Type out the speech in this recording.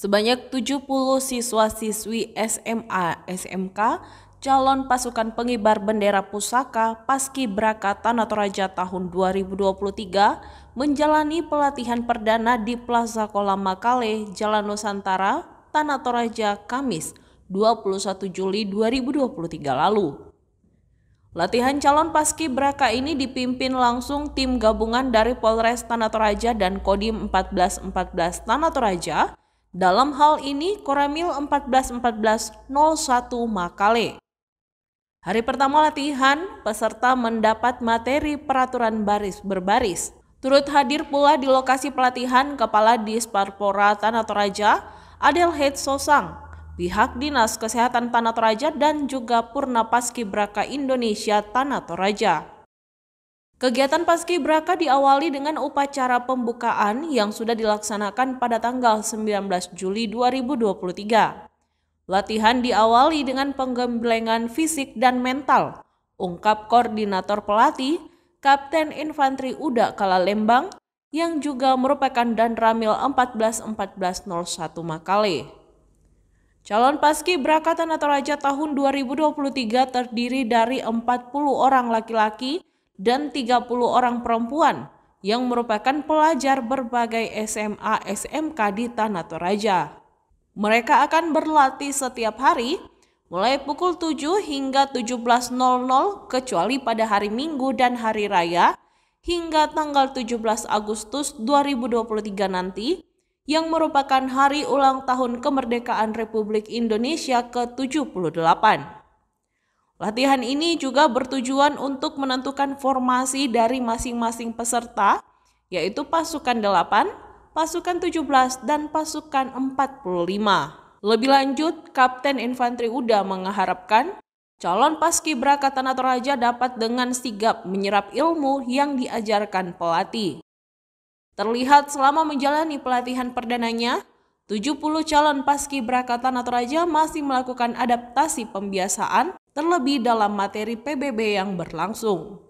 Sebanyak 70 siswa-siswi SMA, SMK, calon pasukan pengibar bendera pusaka Paski Braka Tanah Toraja tahun 2023 menjalani pelatihan perdana di Plaza Kolam Makale, Jalan Nusantara, Tanah Toraja, Kamis 21 Juli 2023 lalu. Latihan calon paski braka ini dipimpin langsung tim gabungan dari Polres Tanah Toraja dan Kodim 1414 Tanah Toraja dalam hal ini Koramil 141401 Makale. Hari pertama latihan, peserta mendapat materi peraturan baris berbaris. Turut hadir pula di lokasi pelatihan Kepala Disparpora Tanah Toraja, Adel Head Sosang, pihak Dinas Kesehatan Tanah Toraja dan juga Purna Paskibraka Indonesia Tanah Toraja. Kegiatan paski braka diawali dengan upacara pembukaan yang sudah dilaksanakan pada tanggal 19 Juli 2023. Latihan diawali dengan penggemblengan fisik dan mental, ungkap koordinator pelatih, Kapten Infanteri Uda Kala Lembang, yang juga merupakan dan Ramil 141401 Makale. Calon paski braka Tanah Toraja tahun 2023 terdiri dari 40 orang laki-laki, dan 30 orang perempuan yang merupakan pelajar berbagai SMA SMK di Tanah Toraja. Mereka akan berlatih setiap hari mulai pukul 7 hingga 17.00 kecuali pada hari Minggu dan hari raya hingga tanggal 17 Agustus 2023 nanti yang merupakan hari ulang tahun kemerdekaan Republik Indonesia ke-78. Latihan ini juga bertujuan untuk menentukan formasi dari masing-masing peserta, yaitu pasukan 8, pasukan 17, dan pasukan 45. Lebih lanjut, Kapten Infanteri Uda mengharapkan calon paskibraka Tanah Toraja dapat dengan sigap menyerap ilmu yang diajarkan pelatih. Terlihat selama menjalani pelatihan perdananya, 70 calon paskibraka Tanah Toraja masih melakukan adaptasi pembiasaan terlebih dalam materi PBB yang berlangsung.